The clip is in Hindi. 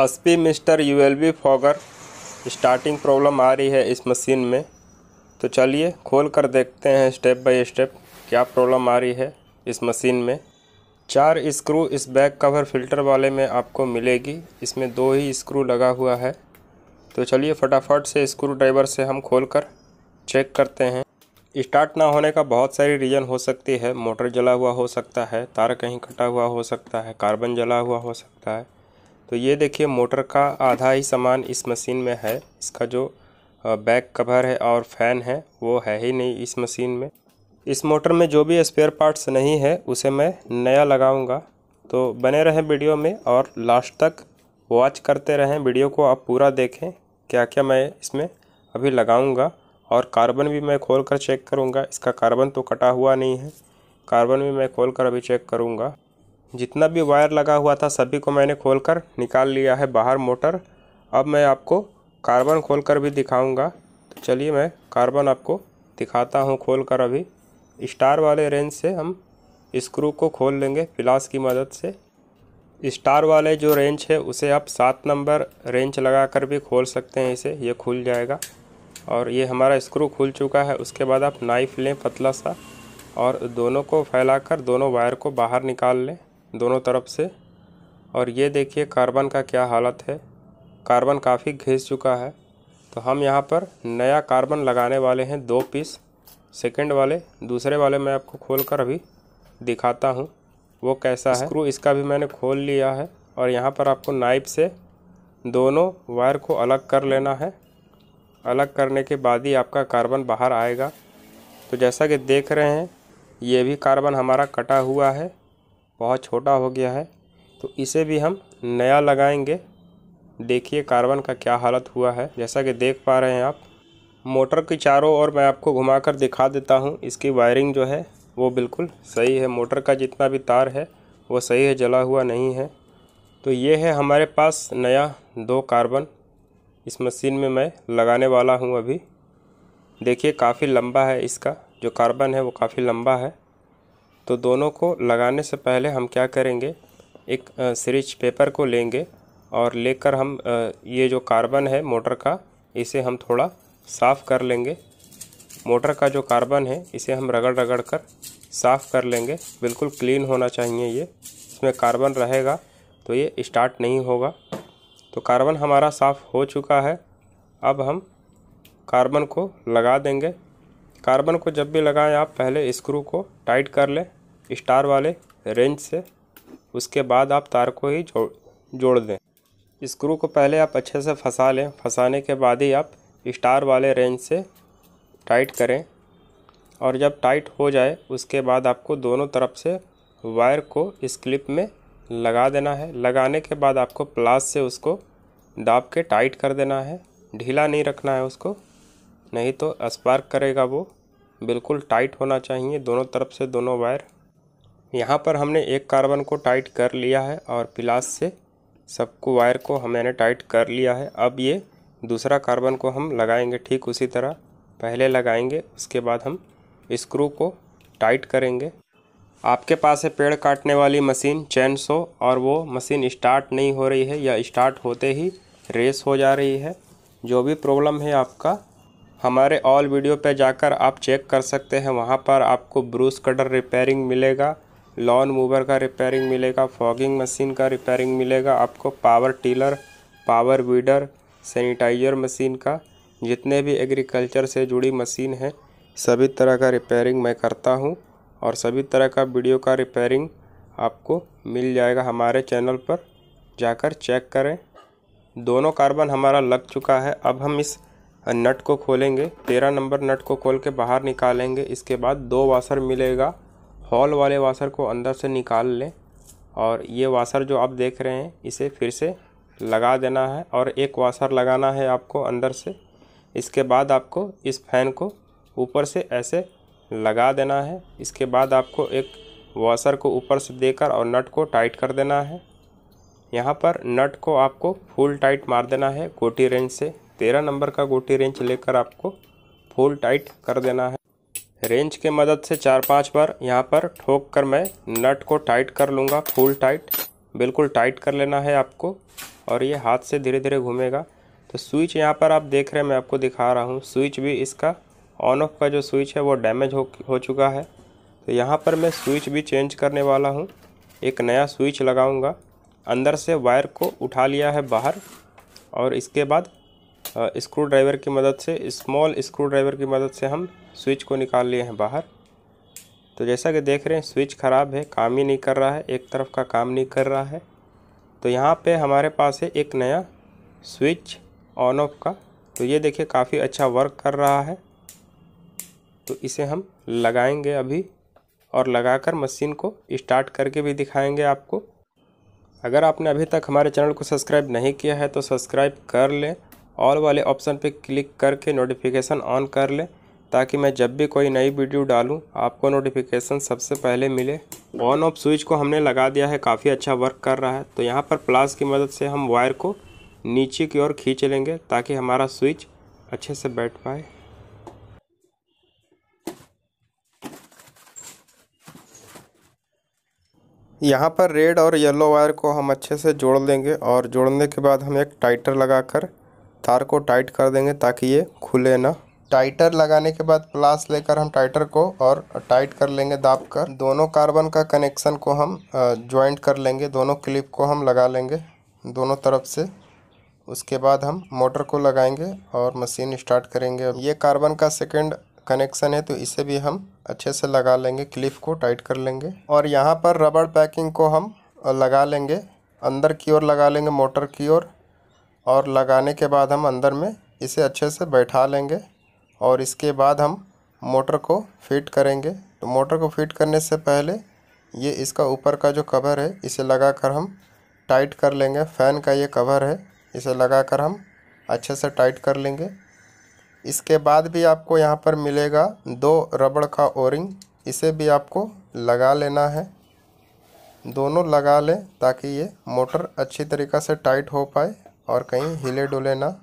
अस्पी mister U L B fogger starting problem आ रही है इस मशीन में तो चलिए खोल कर देखते हैं स्टेप बाय स्टेप क्या प्रॉब्लम आ रही है इस मशीन में चार स्क्रू इस बैक कवर फिल्टर वाले में आपको मिलेगी इसमें दो ही स्क्रू लगा हुआ है तो चलिए फटाफट से स्क्रू ड्राइवर से हम खोल कर चेक करते हैं स्टार्ट ना होने का बहुत सारी रीज़न हो सकती है मोटर जला हुआ हो सकता है तार कहीं कटा हुआ हो सकता है कार्बन जला हुआ हो सकता है तो ये देखिए मोटर का आधा ही सामान इस मशीन में है इसका जो बैक कवर है और फैन है वो है ही नहीं इस मशीन में इस मोटर में जो भी स्पेयर पार्ट्स नहीं है उसे मैं नया लगाऊंगा तो बने रहें वीडियो में और लास्ट तक वॉच करते रहें वीडियो को आप पूरा देखें क्या क्या मैं इसमें अभी लगाऊंगा और कार्बन भी मैं खोल कर चेक करूंगा इसका कार्बन तो कटा हुआ नहीं है कार्बन भी मैं खोल कर अभी चेक करूंगा जितना भी वायर लगा हुआ था सभी को मैंने खोलकर निकाल लिया है बाहर मोटर अब मैं आपको कार्बन खोलकर भी दिखाऊंगा तो चलिए मैं कार्बन आपको दिखाता हूँ खोलकर अभी स्टार वाले रेंज से हम स्क्रू को खोल लेंगे प्लास की मदद से स्टार वाले जो रेंज है उसे आप सात नंबर रेंज लगा कर भी खोल सकते हैं इसे ये खुल जाएगा और ये हमारा स्क्रू खुल चुका है उसके बाद आप नाइफ़ लें पतला सा और दोनों को फैलाकर दोनों वायर को बाहर निकाल लें दोनों तरफ से और ये देखिए कार्बन का क्या हालत है कार्बन काफ़ी घिस चुका है तो हम यहाँ पर नया कार्बन लगाने वाले हैं दो पीस सेकंड वाले दूसरे वाले मैं आपको खोल कर अभी दिखाता हूँ वो कैसा है स्क्रू इसका भी मैंने खोल लिया है और यहाँ पर आपको नाइफ से दोनों वायर को अलग कर लेना है अलग करने के बाद ही आपका कार्बन बाहर आएगा तो जैसा कि देख रहे हैं ये भी कार्बन हमारा कटा हुआ है बहुत छोटा हो गया है तो इसे भी हम नया लगाएंगे देखिए कार्बन का क्या हालत हुआ है जैसा कि देख पा रहे हैं आप मोटर के चारों ओर मैं आपको घुमाकर दिखा देता हूँ इसकी वायरिंग जो है वो बिल्कुल सही है मोटर का जितना भी तार है वो सही है जला हुआ नहीं है तो ये है हमारे पास नया दो कार्बन इस मशीन में मैं लगाने वाला हूँ अभी देखिए काफ़ी लंबा है इसका जो कार्बन है वो काफ़ी लंबा है तो दोनों को लगाने से पहले हम क्या करेंगे एक सीरीज पेपर को लेंगे और लेकर हम ये जो कार्बन है मोटर का इसे हम थोड़ा साफ़ कर लेंगे मोटर का जो कार्बन है इसे हम रगड़ रगड़ कर साफ़ कर लेंगे बिल्कुल क्लीन होना चाहिए ये इसमें कार्बन रहेगा तो ये स्टार्ट नहीं होगा तो कार्बन हमारा साफ़ हो चुका है अब हम कार्बन को लगा देंगे कार्बन को जब भी लगाएं आप पहले स्क्रू को टाइट कर लें स्टार वाले रेंज से उसके बाद आप तार को ही जोड़ जोड़ दें स्क्रू को पहले आप अच्छे से फंसा लें फंसाने के बाद ही आप स्टार वाले रेंज से टाइट करें और जब टाइट हो जाए उसके बाद आपको दोनों तरफ से वायर को इस क्लिप में लगा देना है लगाने के बाद आपको प्लास से उसको दाब के टाइट कर देना है ढीला नहीं रखना है उसको नहीं तो स्पार्क करेगा वो बिल्कुल टाइट होना चाहिए दोनों तरफ से दोनों वायर यहाँ पर हमने एक कार्बन को टाइट कर लिया है और पिलास से सबको वायर को हमने टाइट कर लिया है अब ये दूसरा कार्बन को हम लगाएंगे ठीक उसी तरह पहले लगाएंगे उसके बाद हम स्क्रू को टाइट करेंगे आपके पास है पेड़ काटने वाली मशीन चैन सो और वो मशीन स्टार्ट नहीं हो रही है या स्टार्ट होते ही रेस हो जा रही है जो भी प्रॉब्लम है आपका हमारे ऑल वीडियो पे जाकर आप चेक कर सकते हैं वहाँ पर आपको ब्रूस कटर रिपेयरिंग मिलेगा लॉन मूवर का रिपेयरिंग मिलेगा फॉगिंग मशीन का रिपेयरिंग मिलेगा आपको power tiller power weeder sanitiser machine का जितने भी एग्रीकल्चर से जुड़ी मशीन है सभी तरह का रिपेयरिंग मैं करता हूँ और सभी तरह का वीडियो का रिपेयरिंग आपको मिल जाएगा हमारे चैनल पर जाकर चेक करें दोनों कार्बन हमारा लग चुका है अब हम इस नट को खोलेंगे तेरह नंबर नट को खोल के बाहर निकालेंगे इसके बाद दो वाशर मिलेगा हॉल वाले वाशर को अंदर से निकाल लें और ये वाशर जो आप देख रहे हैं इसे फिर से लगा देना है और एक वाशर लगाना है आपको अंदर से इसके बाद आपको इस फैन को ऊपर से ऐसे लगा देना है इसके बाद आपको एक वाशर को ऊपर से देकर और नट को टाइट कर देना है यहाँ पर नट को आपको फुल टाइट मार देना है कोटी रेंज से तेरह नंबर का गोटी रेंच लेकर आपको फुल टाइट कर देना है रेंच के मदद से चार पांच बार यहाँ पर ठोक कर मैं नट को टाइट कर लूँगा फुल टाइट बिल्कुल टाइट कर लेना है आपको और ये हाथ से धीरे धीरे घूमेगा तो स्विच यहाँ पर आप देख रहे हैं मैं आपको दिखा रहा हूँ स्विच भी इसका ऑन ऑफ का जो स्विच है वो डैमेज हो हो चुका है तो यहाँ पर मैं स्विच भी चेंज करने वाला हूँ एक नया स्विच लगाऊँगा अंदर से वायर को उठा लिया है बाहर और इसके बाद स्क्रू ड्राइवर की मदद से स्मॉल स्क्रू ड्राइवर की मदद से हम स्विच को निकाल लिए हैं बाहर तो जैसा कि देख रहे हैं स्विच ख़राब है काम ही नहीं कर रहा है एक तरफ का काम नहीं कर रहा है तो यहाँ पे हमारे पास है एक नया स्विच ऑन ऑफ का तो ये देखिए काफ़ी अच्छा वर्क कर रहा है तो इसे हम लगाएंगे अभी और लगाकर मशीन को स्टार्ट करके भी दिखाएंगे आपको अगर आपने अभी तक हमारे चैनल को सब्सक्राइब नहीं किया है तो सब्सक्राइब कर लें ऑल वाले ऑप्शन पे क्लिक करके नोटिफिकेशन ऑन कर लें ताकि मैं जब भी कोई नई वीडियो डालूं आपको नोटिफिकेशन सबसे पहले मिले ऑन ऑफ स्विच को हमने लगा दिया है काफ़ी अच्छा वर्क कर रहा है तो यहाँ पर प्लास की मदद से हम वायर को नीचे की ओर खींच लेंगे ताकि हमारा स्विच अच्छे से बैठ पाए यहाँ पर रेड और येलो वायर को हम अच्छे से जोड़ लेंगे और जोड़ने के बाद हम एक टाइटर लगाकर तार को टाइट कर देंगे ताकि ये खुले ना टाइटर लगाने के बाद प्लास लेकर हम टाइटर को और टाइट कर लेंगे दाब कर दोनों कार्बन का कनेक्शन को हम ज्वाइंट कर लेंगे दोनों क्लिप को हम लगा लेंगे दोनों तरफ से उसके बाद हम मोटर को लगाएंगे और मशीन स्टार्ट करेंगे ये कार्बन का सेकेंड कनेक्शन है तो इसे भी हम अच्छे से लगा लेंगे क्लिप को टाइट कर लेंगे और यहाँ पर रबड़ पैकिंग को हम लगा लेंगे अंदर की ओर लगा लेंगे मोटर की ओर और लगाने के बाद हम अंदर में इसे अच्छे से बैठा लेंगे और इसके बाद हम मोटर को फिट करेंगे तो मोटर को फिट करने से पहले ये इसका ऊपर का जो कवर है इसे लगाकर हम टाइट कर लेंगे फ़ैन का ये कवर है इसे लगाकर हम अच्छे से टाइट कर लेंगे इसके बाद भी आपको यहाँ पर मिलेगा दो रबड़ का ओरिंग इसे भी आपको लगा लेना है दोनों लगा लें ताकि ये मोटर अच्छी तरीक़ा से टाइट हो पाए और कहीं हिले डुले ना